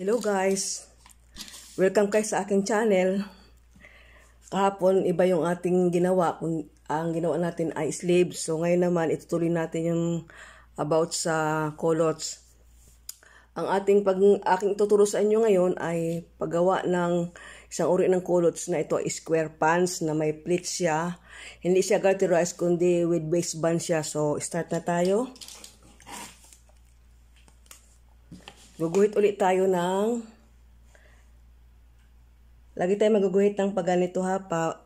Hello guys! Welcome kayo sa aking channel. Kahapon, iba yung ating ginawa. Kung ang ginawa natin ay sleeves. So ngayon naman, itutuloy natin yung about sa colots. Ang ating pag aking tuturo sa inyo ngayon ay paggawa ng isang uri ng colots na ito ay square pants na may pleats siya. Hindi siya garterized kundi with waistband siya. So start na tayo. Guguhit ulit tayo ng... Lagi tayo maguguhit ng paganito ha, pa,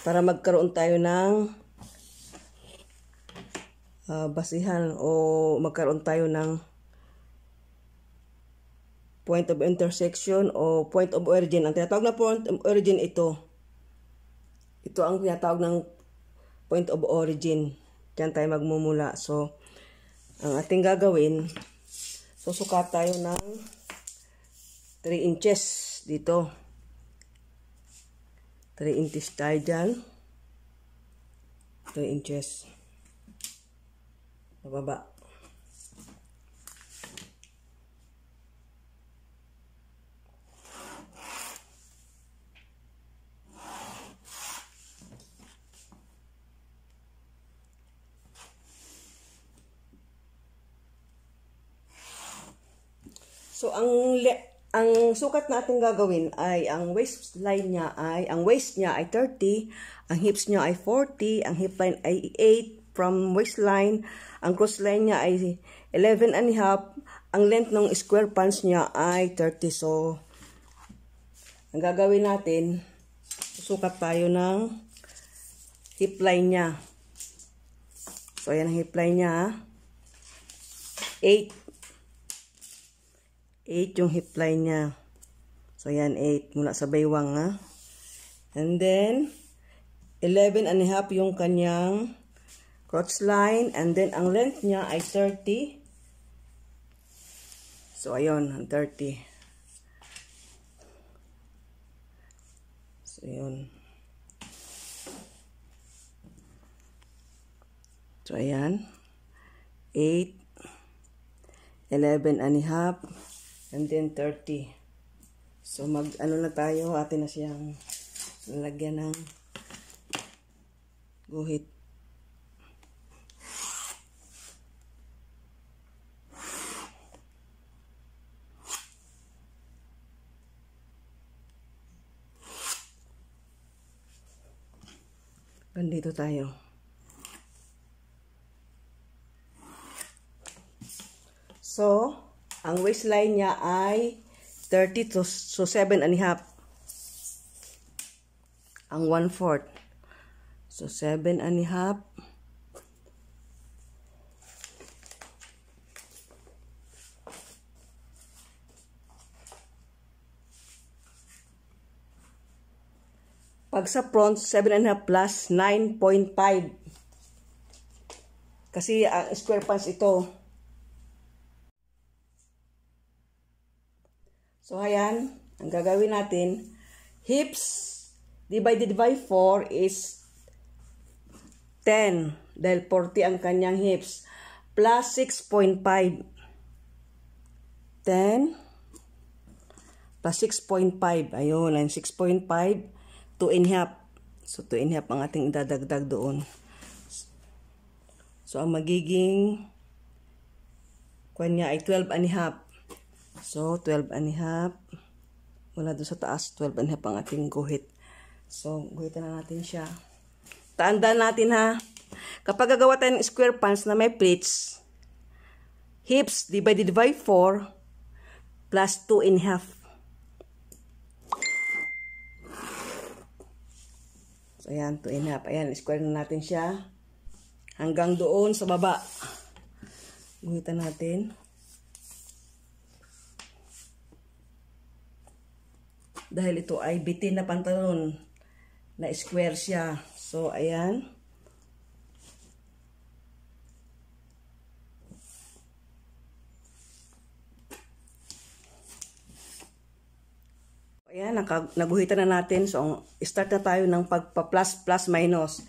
para magkaroon tayo ng uh, basihan o magkaroon tayo ng point of intersection o point of origin. Ang tinatawag na point of origin ito. Ito ang tinatawag ng point of origin. Diyan tayo magmumula. So, ang ating gagawin, susukat tayo ng 3 inches dito 3 inches tayo dyan 3 inches bababa ang, le- ang sukat na ating gagawin ay, ang waistline niya ay, ang waist niya ay 30, ang hips niya ay 40, ang hip line ay 8 from waistline, ang cross line niya ay 11 and a half, ang length ng square pants niya ay 30. So, ang gagawin natin, susukat tayo ng hip line niya. So, ayan ang hip line niya. 8 8 yung hip line niya. So, yan, 8 mula sa baywang, ha? And then, 11 and a half yung kanyang crotch line. And then, ang length niya ay 30. So, ayun, 30. So, ayun. So, ayan. 8, 11 and a half and then 30 so mag ano na tayo atin na siyang lalagyan ng guhit Nandito tayo. So, ang waistline niya ay 32 so 7 and a half. Ang 1 4 So 7 and a half. Pag sa front, 7 and 7.5 plus 9.5. Kasi ang uh, square pants ito, So, ayan. Ang gagawin natin, hips divided by 4 is 10. Dahil 40 ang kanyang hips. Plus 6.5. 10 plus 6.5. Ayun, ang 6.5. 2 and half. So, 2 and half ang ating dadagdag doon. So, ang magiging kanya ay 12 and a half. So, 12 and a half. Wala doon sa taas, 12 and a half ang ating guhit. So, guhitan na natin siya. Taandaan natin ha. Kapag gagawa tayo ng square pants na may pleats, hips divided by 4 plus 2 and a half. So, ayan, 2 and a half. Ayan, square na natin siya. Hanggang doon sa baba. Guhitan natin. Dahil ito ay bitin na pantalon na square siya. So, ayan. Ayan, naguhitan na natin. So, start na tayo ng pagpa-plus, plus, minus.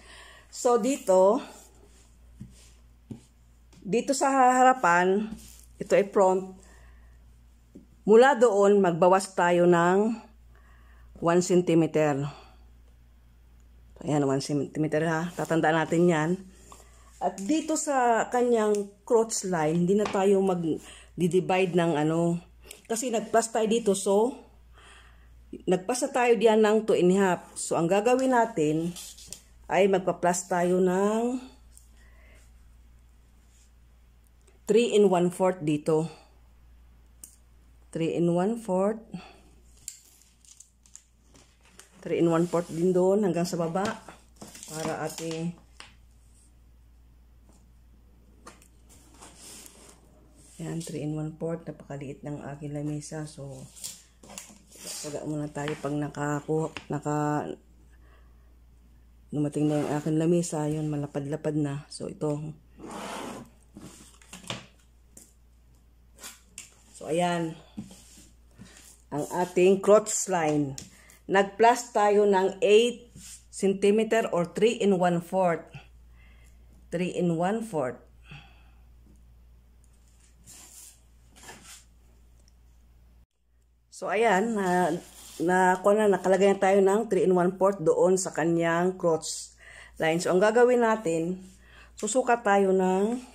So, dito, dito sa harapan, ito ay front. Mula doon, magbawas tayo ng 1 cm. Ayan, 1 cm ha. Tatandaan natin yan. At dito sa kanyang crotch line, hindi na tayo mag-divide ng ano. Kasi nagpas tayo dito, so nagpasa tayo diyan ng 2 and half. So ang gagawin natin ay magpa-plus tayo ng 3 and 1 fourth dito. 3 and 1 fourth. 3 in 1 part din doon hanggang sa baba para ating yan 3 in 1 part napakaliit ng aking lamesa so taga muna tayo pag nakakuha naka dumating na yung aking lamesa yun malapad-lapad na so ito so ayan ang ating crotch line nag-plus tayo ng 8 cm or 3 in 1 fourth. 3 in 1 fourth. So, ayan, na, na, na nakalagay na tayo ng 3 in 1 fourth doon sa kanyang crotch line. So, ang gagawin natin, susukat tayo ng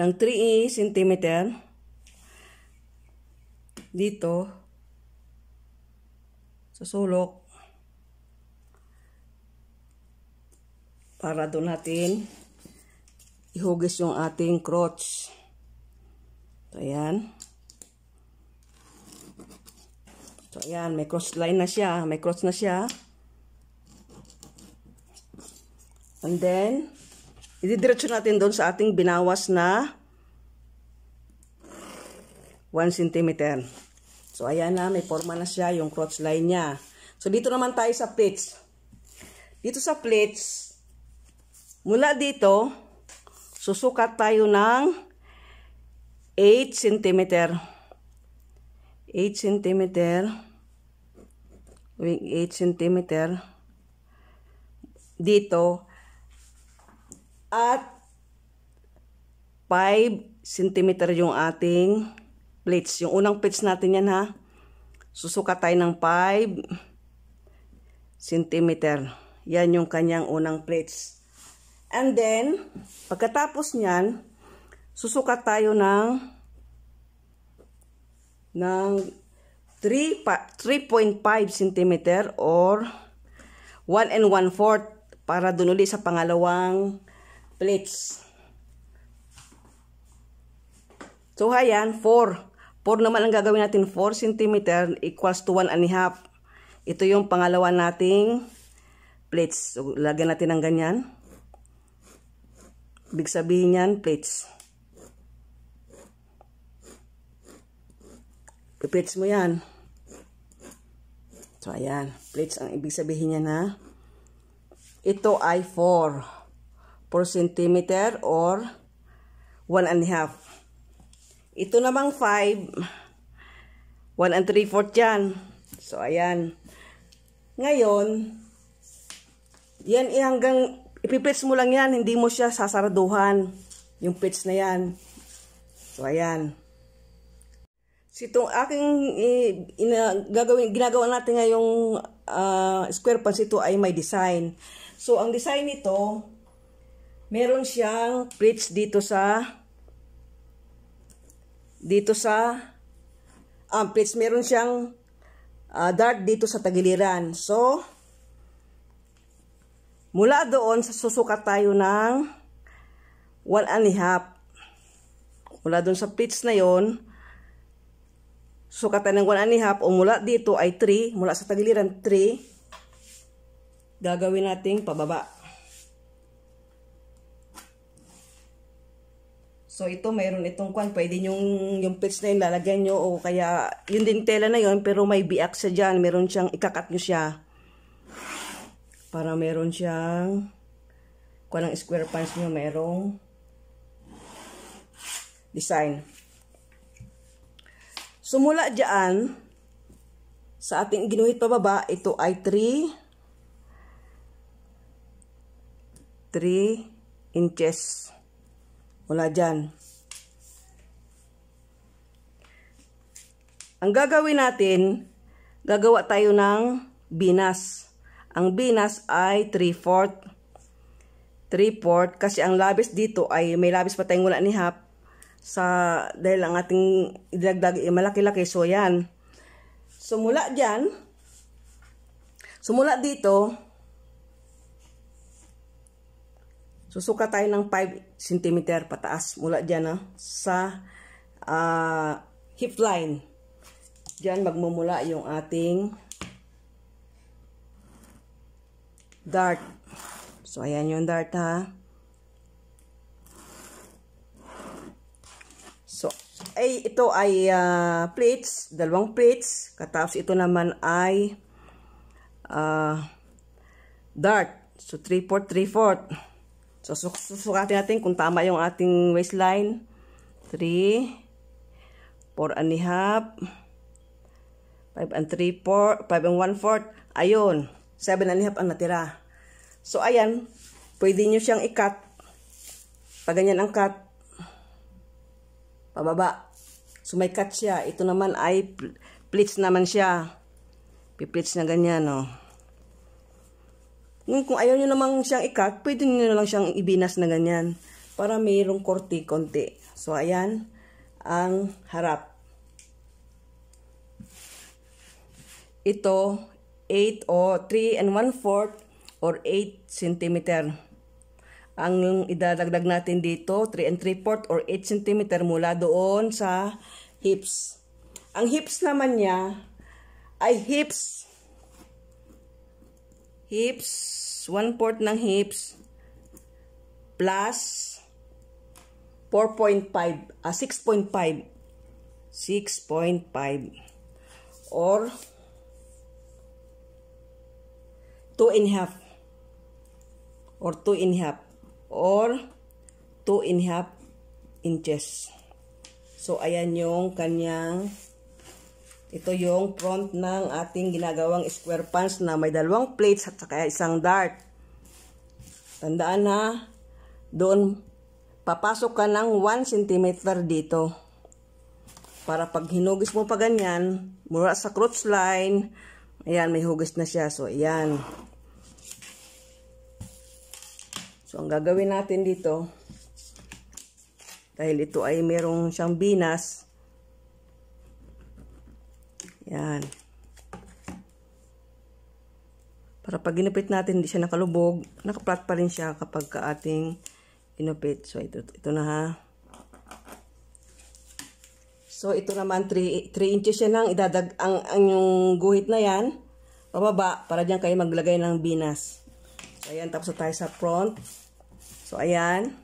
ng 3 cm dito sa sulok para doon natin ihugis yung ating crotch. So, ayan. So, ayan. May cross line na siya. May cross na siya. And then, ididiretso natin doon sa ating binawas na 1 cm. So, ayan na, may forma na siya yung crotch line niya. So, dito naman tayo sa plates. Dito sa pleats, mula dito, susukat tayo ng 8 cm. 8 cm. Wing 8 cm. Dito. At 5 cm yung ating plates. Yung unang pleats natin yan ha. Susukat tayo ng 5 cm. Yan yung kanyang unang pleats. And then, pagkatapos niyan, susukat tayo ng ng 3.5 cm or 1 and 1 4 para dun uli sa pangalawang plates. So, ayan, 4. 4 naman ang gagawin natin, 4 cm equals to 1 and a half. Ito yung pangalawa nating plates. So, lagyan natin ng ganyan. Ibig sabihin yan, plates. Plates mo yan. So, ayan. Plates ang ibig sabihin niya na ito ay 4. 4 cm or 1 and a half. Ito namang 5, 1 and 3 fourth yan. So, ayan. Ngayon, yan eh hanggang, ipipits mo lang yan, hindi mo siya sasaraduhan. Yung pits na yan. So, ayan. So, itong aking eh, ina, gagawin, ginagawa natin ngayong uh, square pants ito ay may design. So, ang design nito, meron siyang pleats dito sa dito sa amplets. Ah, meron siyang uh, ah, dart dito sa tagiliran. So, mula doon, susukat tayo ng 1 and a half. Mula doon sa pleats na yon sukatan ng 1 and a half, o mula dito ay 3, mula sa tagiliran 3, gagawin nating pababa. So, ito, mayroon itong kwan. Pwede yung, yung pits na yun, lalagyan nyo. O kaya, yun din tela na yon pero may biak siya dyan. Meron siyang, ikakat nyo siya. Para meron siyang, kwan ng square pants nyo, merong design. So, mula dyan, sa ating ginuhit pa baba, ito ay 3, 3 inches. Wala dyan. Ang gagawin natin, gagawa tayo ng binas. Ang binas ay 3-4. 3-4 kasi ang labis dito ay may labis pa tayong wala ni half sa dahil ang ating idagdag ay malaki-laki so yan. So mula diyan. Sumula so, dito Susuka tayo ng 5 cm pataas mula dyan ha, ah, sa uh, hip line. Dyan magmumula yung ating dart. So, ayan yung dart ha. So, ay, ito ay uh, plates, dalawang plates. Katapos ito naman ay uh, dart. So, 3 4 3 4 So, susukatin natin kung tama yung ating waistline. 3, 4 and a half, 5 and 3, 4, 5 and 1 fourth. Ayun, 7 and a half ang natira. So, ayan, pwede nyo siyang i-cut. Pag ganyan ang cut, pababa. So, may cut siya. Ito naman ay pleats naman siya. Piplits na ganyan, no. Oh. Ngayon, kung ayaw nyo namang siyang i-cut, pwede nyo lang siyang ibinas na ganyan. Para mayroong korti-konti. So, ayan ang harap. Ito, 8 o 3 and 1 fourth or 8 cm. Ang idadagdag natin dito, 3 and 3 fourth or 8 cm mula doon sa hips. Ang hips naman niya ay hips hips, 1-4 ng hips, plus 4.5, ah, 6.5. 6.5 or 2 and half or 2 and half or 2 and half inches. So, ayan yung kanyang ito yung front ng ating ginagawang square pants na may dalawang plates at saka isang dart. Tandaan ha, doon papasok ka ng 1 cm dito. Para pag hinugis mo pa ganyan, mura sa crotch line, ayan, may hugis na siya. So, ayan. So, ang gagawin natin dito, dahil ito ay merong siyang binas, yan. Para pag ginupit natin, hindi siya nakalubog. Nakaplat pa rin siya kapag ka ating inupit. So, ito, ito na ha. So, ito naman, 3, 3 inches siya lang. Idadag ang, ang yung guhit na yan. Pababa, para dyan kayo maglagay ng binas. So, ayan, tapos tayo sa front. So, ayan.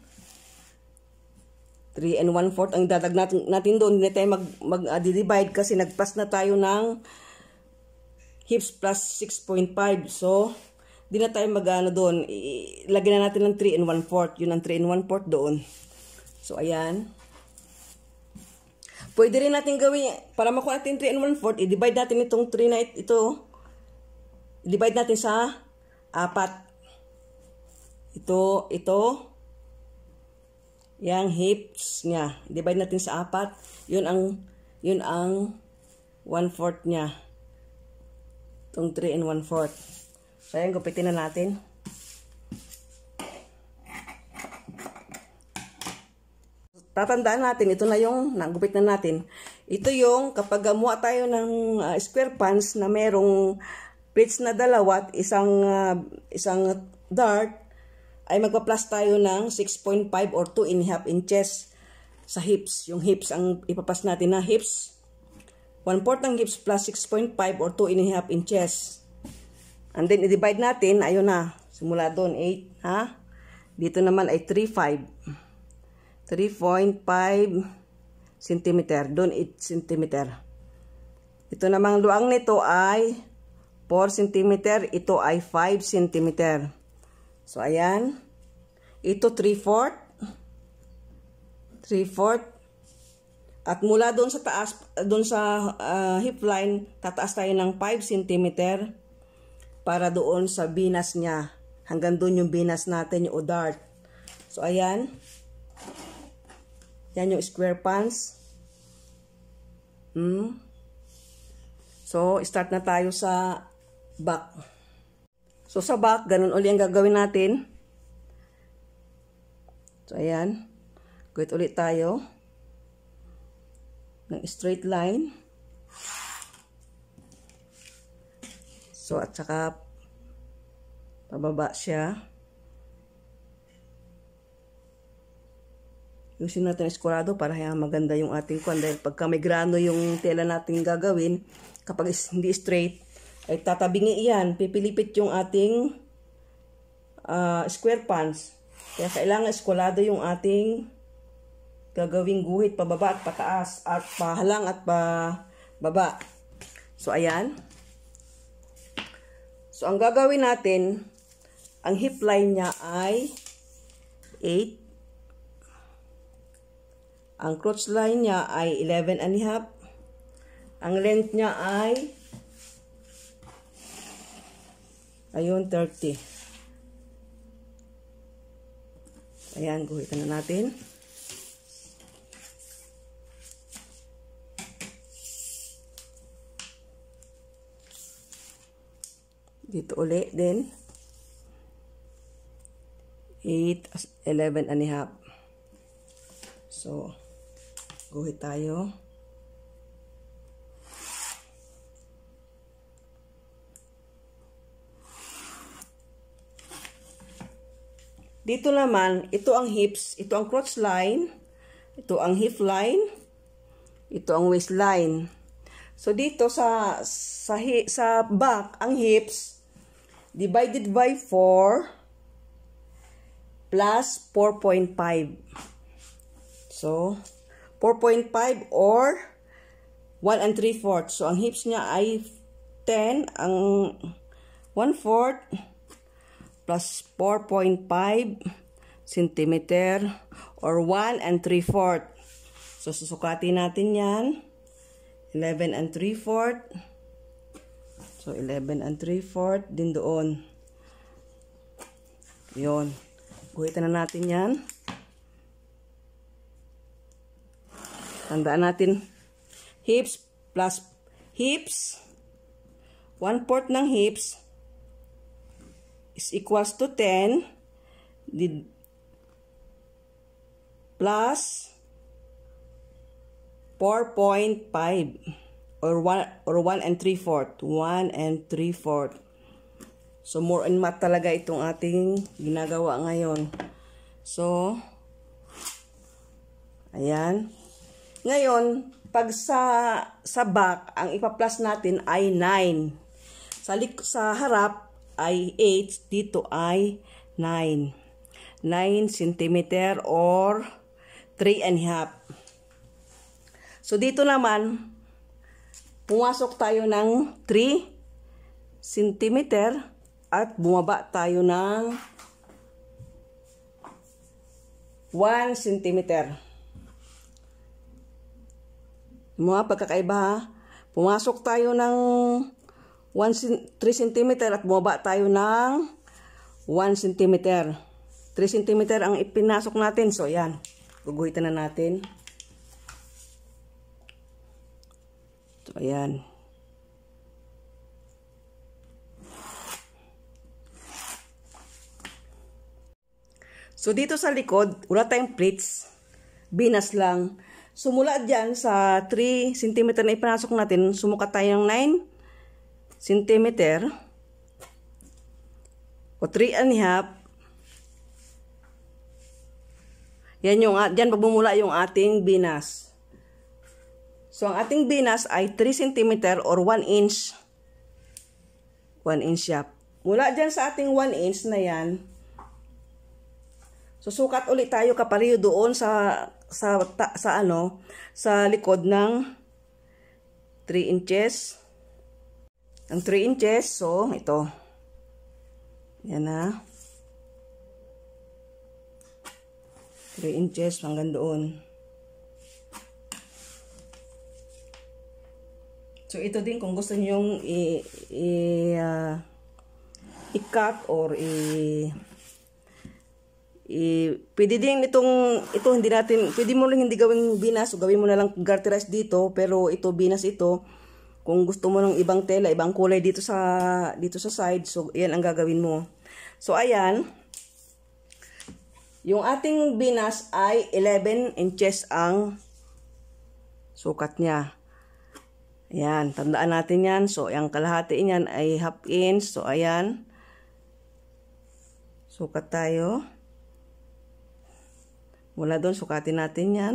3 and 1 fourth. Ang dadag natin, natin doon, hindi tayo mag-divide mag, uh, kasi nag-plus na tayo ng hips plus 6.5. So, di na tayo mag-ano doon. Lagyan na natin ng 3 and 1 fourth. Yun ang 3 and 1 fourth doon. So, ayan. Pwede rin natin gawin, para makuha natin 3 and 1 fourth, i-divide natin itong 3 na ito. I-divide natin sa apat. Ito, ito, yang hips niya. Divide natin sa apat. Yun ang, yun ang 1 4 niya. tong 3 and 1 4 So, ayan, gupitin na natin. Tatandaan natin, ito na yung, nagupit na natin. Ito yung, kapag gumawa tayo ng uh, square pants na merong plates na dalawa at isang, uh, isang dart, ay magpa-plus tayo ng 6.5 or 2 2.5 inches sa hips. Yung hips ang ipapas natin na hips. 1 4 ng hips plus 6.5 or 2 2.5 inches. And then, i-divide natin. Ayun na. Simula doon, 8. Ha? Dito naman ay 3.5. 3.5 cm. Doon, 8 cm. Ito namang luang nito ay 4 cm. Ito ay 5 cm. So, ayan. Ito, 3-4. 3-4. At mula doon sa taas, doon sa uh, hip line, tataas tayo ng 5 cm para doon sa binas niya. Hanggang doon yung binas natin, yung dart. So, ayan. Yan yung square pants. Hmm. So, start na tayo sa back. So, sa back, ganun uli ang gagawin natin. So, ayan. Guhit ulit tayo. Ng straight line. So, at saka pababa siya. Usin natin eskurado para maganda yung ating kwan. Dahil pagka may grano yung tela natin gagawin, kapag hindi straight, ay tatabingi iyan, pipilipit yung ating uh, square pants. Kaya kailangan eskwalado yung ating gagawing guhit pababa at pataas at pahalang at pababa. So ayan. So ang gagawin natin, ang hip line niya ay 8. Ang crotch line niya ay 11 and a half. Ang length niya ay Ayun, 30. Ayan, guhit na natin. Dito uli din. 8, 11 and a half. So, guhit tayo. Dito naman, ito ang hips, ito ang crotch line, ito ang hip line, ito ang waist line. So dito sa sa sa back ang hips divided by 4 plus 4.5. So 4.5 or 1 and 3 fourths. So ang hips niya ay 10, ang 1 fourth plus 4.5 cm or 1 and 3 fourth. So, susukatin natin yan. 11 and 3 fourth. So, 11 and 3 fourth din doon. Yun. Guhitan na natin yan. Tandaan natin. Hips plus hips. 1 fourth ng hips is equals to 10 the plus 4.5 or 1 or 1 and 3 fourth 1 and 3 fourth so more and math talaga itong ating ginagawa ngayon so ayan ngayon pag sa sa back ang ipa-plus natin ay 9 sa sa harap ay 8, dito ay 9. 9 cm or 3 and a half. So, dito naman, pumasok tayo ng 3 cm at bumaba tayo ng 1 cm. Mga pagkakaiba ha. Pumasok tayo ng 1, 3 cm at bumaba tayo ng 1 cm. 3 cm ang ipinasok natin. So, yan. Guguhitan na natin. So, ayan. So, dito sa likod, wala tayong plates. Binas lang. So, mula dyan sa 3 cm na ipinasok natin, sumukat tayo ng 9 centimeter o 3 and a half yan yung diyan magmumula yung ating binas so ang ating binas ay 3 cm or 1 inch 1 inch yap mula diyan sa ating 1 inch na yan susukat ulit tayo kapareho doon sa sa ta, sa ano sa likod ng 3 inches ang 3 inches. So, ito. Yan na. 3 inches hanggang doon. So, ito din kung gusto niyo i, i, uh, i-cut or i, i pwede din itong ito hindi natin pwede mo lang hindi gawing binas o gawin mo na lang garterize dito pero ito binas ito kung gusto mo ng ibang tela, ibang kulay dito sa dito sa side, so yan ang gagawin mo. So ayan, yung ating binas ay 11 inches ang sukat niya. Ayan, tandaan natin yan. So, ang kalahati niyan ay half inch. So, ayan. Sukat tayo. Mula doon, sukatin natin yan.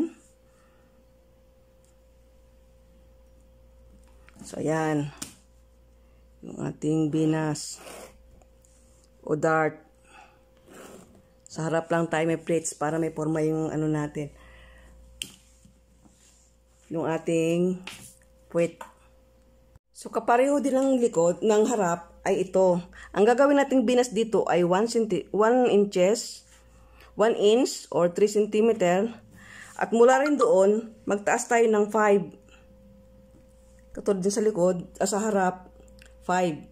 So, ayan. Yung ating binas. O dart. Sa harap lang tayo may plates para may forma yung ano natin. Yung ating puwet. So, kapareho din ang likod ng harap ay ito. Ang gagawin nating binas dito ay 1, cm, 1 inches, 1 inch or 3 cm. At mula rin doon, magtaas tayo ng 5 Katulad din sa likod, ah, sa harap, 5.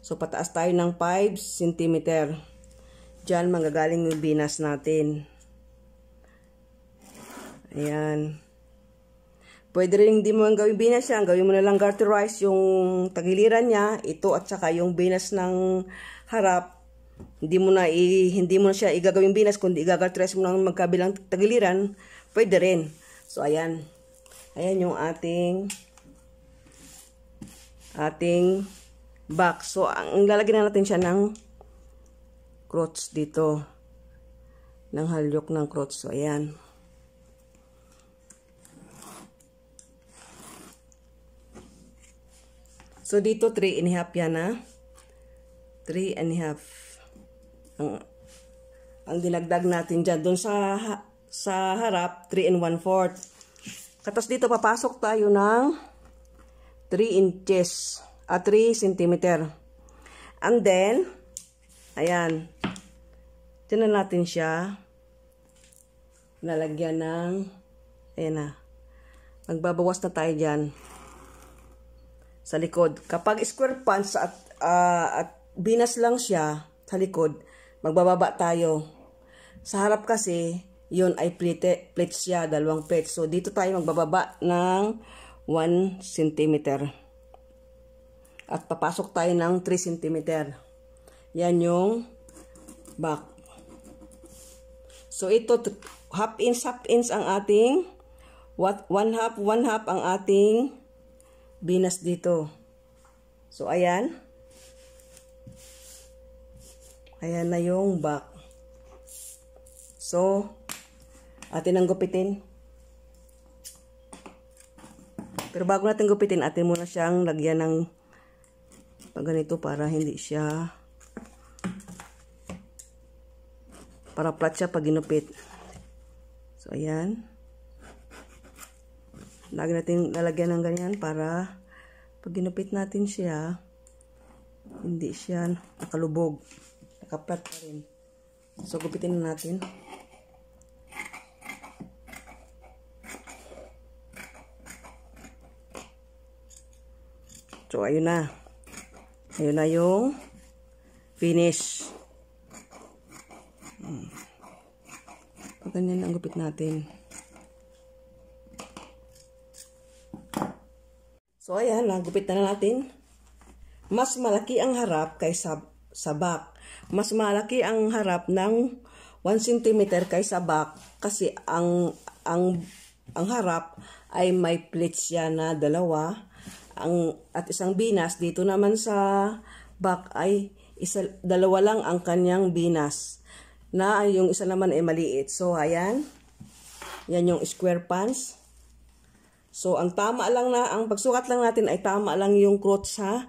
So, pataas tayo ng 5 cm. Diyan, manggagaling yung binas natin. Ayan. Pwede rin hindi mo ang gawing binas yan. Gawin mo na lang garterize yung tagiliran niya, ito at saka yung binas ng harap. Hindi mo na i, hindi mo na siya igagawin binas kundi igagarterize mo lang magkabilang tagiliran. Pwede rin. So ayan. Ayan yung ating ating back. So, ang lalagyan na natin siya ng crotch dito. Ng halyok ng crotch. So, ayan. So, dito 3 and a half yan, ha? 3 and a half. Ang, ang dinagdag natin dyan. Doon sa, sa harap, 3 and 1 fourth. Katos dito, papasok tayo ng 3 inches at uh, 3 cm. And then, ayan, tinan natin siya. Nalagyan ng, ayan na, magbabawas na tayo dyan sa likod. Kapag square pants at, uh, at binas lang siya sa likod, magbababa tayo. Sa harap kasi, yun ay plate, plate siya, dalawang plates. So, dito tayo magbababa ng 1 cm. At papasok tayo ng 3 cm. Yan yung back. So ito half inch half inch ang ating what one half one half ang ating binas dito. So ayan. Ayan na yung back. So atin ang gupitin. Pero bago natin gupitin, atin muna siyang lagyan ng ganito para hindi siya para flat siya pag ginupit. So, ayan. Lagi natin lalagyan ng ganyan para pag ginupit natin siya, hindi siya nakalubog. Nakaplat pa rin. So, gupitin na natin. So, ayun na. Ayun na yung finish. Hmm. Ganyan ang gupit natin. So, ayan, nagupit na, na natin. Mas malaki ang harap kaysa sa back. Mas malaki ang harap ng 1 cm kaysa back kasi ang ang ang harap ay may pleats siya na dalawa ang, at isang binas dito naman sa back ay isa, dalawa lang ang kanyang binas na yung isa naman ay maliit. So, ayan. Yan yung square pants. So, ang tama lang na, ang pagsukat lang natin ay tama lang yung crotch ha.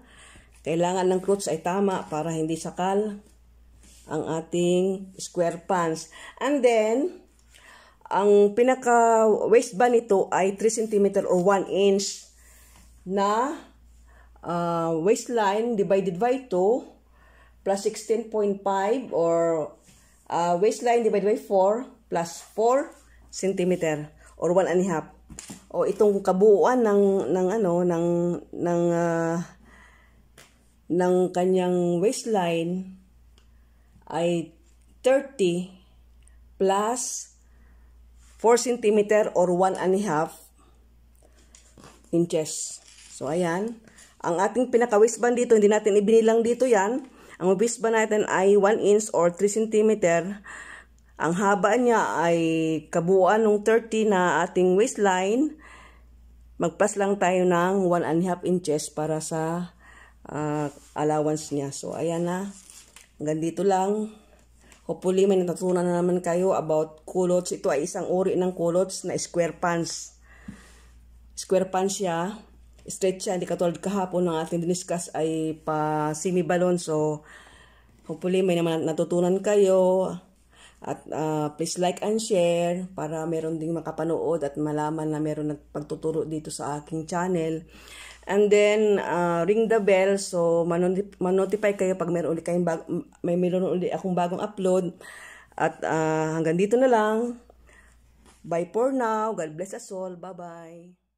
Kailangan ng crotch ay tama para hindi sakal ang ating square pants. And then, ang pinaka waistband nito ay 3 cm or 1 inch na uh, waistline divided by 2 plus 16.5 or uh, waistline divided by 4 plus 4 cm or 1 and a half. O itong kabuuan ng ng ano ng ng uh, ng kanyang waistline ay 30 plus 4 cm or 1 and a half inches. So, ayan. Ang ating pinaka-waistband dito, hindi natin ibinilang dito yan. Ang waistband natin ay 1 inch or 3 cm. Ang haba niya ay kabuuan ng 30 na ating waistline. Magpas lang tayo ng 1 and a half inches para sa uh, allowance niya. So, ayan na. Hanggang dito lang. Hopefully, may natutunan na naman kayo about kulots. Ito ay isang uri ng kulots na square pants. Square pants siya stretch siya. Hindi katulad kahapon ng ating diniscuss ay pa semi-balon. So, hopefully may naman natutunan kayo. At uh, please like and share para meron ding makapanood at malaman na meron nagpagtuturo dito sa aking channel. And then, uh, ring the bell so manotify kayo pag meron ulit kayong bag may meron ulit akong bagong upload. At uh, hanggang dito na lang. Bye for now. God bless us all. Bye-bye.